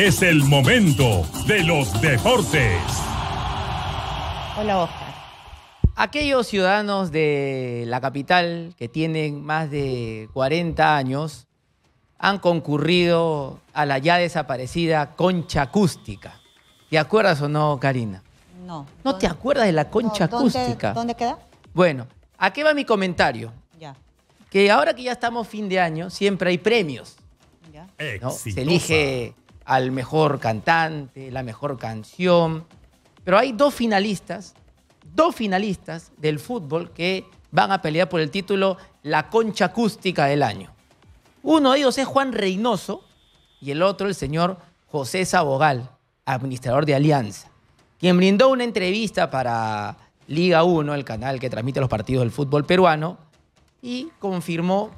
Es el momento de los deportes. Hola Oscar. Aquellos ciudadanos de la capital que tienen más de 40 años han concurrido a la ya desaparecida concha acústica. ¿Te acuerdas o no, Karina? No. ¿No te acuerdas de la concha acústica? ¿Dónde queda? Bueno, ¿a qué va mi comentario? Ya. Que ahora que ya estamos fin de año, siempre hay premios. Se elige al mejor cantante, la mejor canción. Pero hay dos finalistas, dos finalistas del fútbol que van a pelear por el título La Concha Acústica del Año. Uno de ellos es Juan Reynoso y el otro el señor José Sabogal, administrador de Alianza, quien brindó una entrevista para Liga 1, el canal que transmite los partidos del fútbol peruano, y confirmó,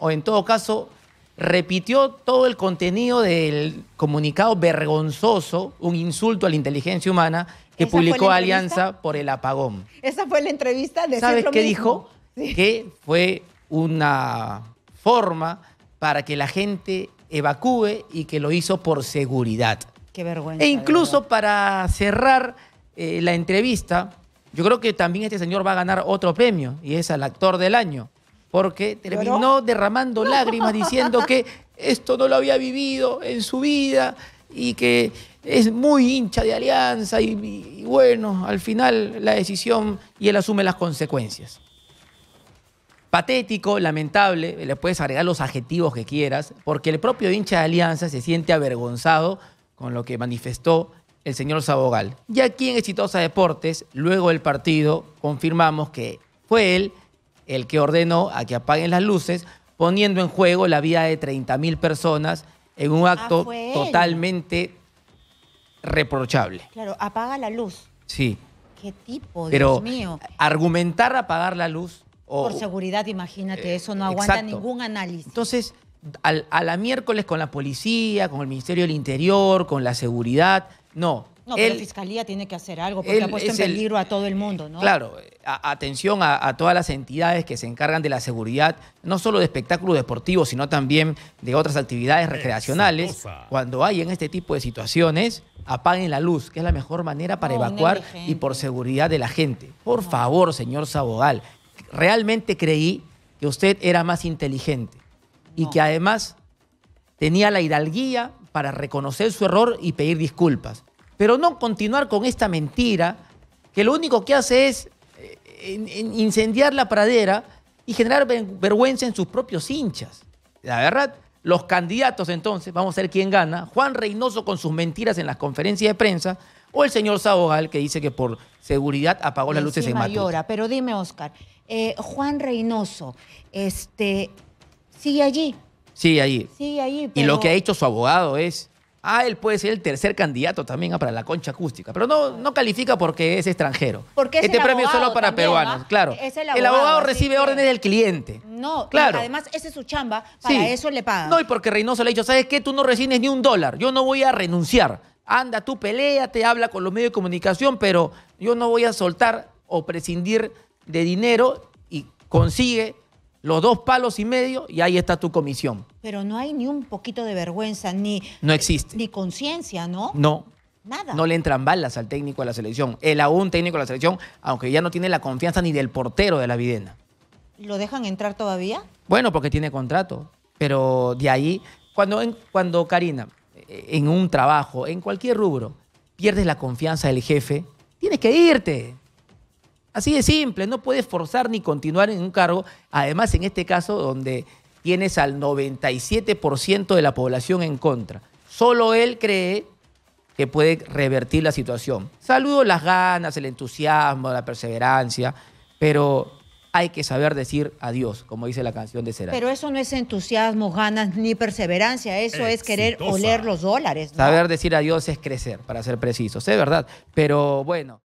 o en todo caso, repitió todo el contenido del comunicado vergonzoso, un insulto a la inteligencia humana que publicó Alianza por el apagón. Esa fue la entrevista de ¿Sabes qué dijo? Que fue una forma para que la gente evacúe y que lo hizo por seguridad. Qué vergüenza. E incluso para cerrar eh, la entrevista, yo creo que también este señor va a ganar otro premio y es al actor del año porque terminó derramando lágrimas diciendo que esto no lo había vivido en su vida y que es muy hincha de Alianza y, y bueno, al final la decisión y él asume las consecuencias. Patético, lamentable, le puedes agregar los adjetivos que quieras, porque el propio hincha de Alianza se siente avergonzado con lo que manifestó el señor Sabogal. Y aquí en Exitosa Deportes, luego del partido, confirmamos que fue él el que ordenó a que apaguen las luces, poniendo en juego la vida de 30.000 personas en un ah, acto totalmente reprochable. Claro, apaga la luz. Sí. ¿Qué tipo, Pero Dios mío? Argumentar apagar la luz. O, Por seguridad, imagínate, eh, eso no aguanta ningún análisis. Entonces, a la miércoles con la policía, con el Ministerio del Interior, con la seguridad, no, no, la fiscalía tiene que hacer algo porque ha puesto en peligro a todo el mundo, ¿no? Claro, atención a, todas las entidades que se encargan de la seguridad, no solo de espectáculos deportivos, sino también de otras actividades recreacionales. Cuando hay en este tipo de situaciones, apaguen la luz, que es la mejor manera para oh, evacuar y por seguridad de la gente. Por favor, señor Sabogal, realmente creí que usted era más inteligente y que además tenía la hidalguía para reconocer su error y pedir disculpas pero no continuar con esta mentira que lo único que hace es eh, incendiar la pradera y generar vergüenza en sus propios hinchas. La verdad, los candidatos entonces, vamos a ver quién gana, Juan Reynoso con sus mentiras en las conferencias de prensa o el señor Sabogal que dice que por seguridad apagó las luces en Matuta. Pero dime, Oscar, eh, Juan Reynoso, este, sigue allí. Sigue allí. allí. Y lo que ha hecho su abogado es Ah, él puede ser el tercer candidato también ah, para la concha acústica, pero no, no califica porque es extranjero. Porque este premio es solo para peruanos, claro. el abogado, recibe órdenes del cliente. No, claro. además esa es su chamba, para eso le pagan. No, y porque Reynoso le ha dicho, ¿sabes qué? Tú no recibes ni un dólar, yo no voy a renunciar. Anda, tú pelea, te habla con los medios de comunicación, pero yo no voy a soltar o prescindir de dinero y consigue los dos palos y medio y ahí está tu comisión. Pero no hay ni un poquito de vergüenza, ni. Ni conciencia, ¿no? No. Nada. No le entran balas al técnico de la selección. El aún técnico de la selección, aunque ya no tiene la confianza ni del portero de la Videna. ¿Lo dejan entrar todavía? Bueno, porque tiene contrato. Pero de ahí, cuando, cuando Karina, eh, en un trabajo, en cualquier rubro, pierdes la confianza del jefe, tienes que irte. Así de simple, no puedes forzar ni continuar en un cargo. Además, en este caso, donde tienes al 97% de la población en contra. Solo él cree que puede revertir la situación. Saludo las ganas, el entusiasmo, la perseverancia, pero hay que saber decir adiós, como dice la canción de Cera. Pero eso no es entusiasmo, ganas ni perseverancia, eso es querer oler los dólares. Saber decir adiós es crecer, para ser precisos, es verdad, pero bueno.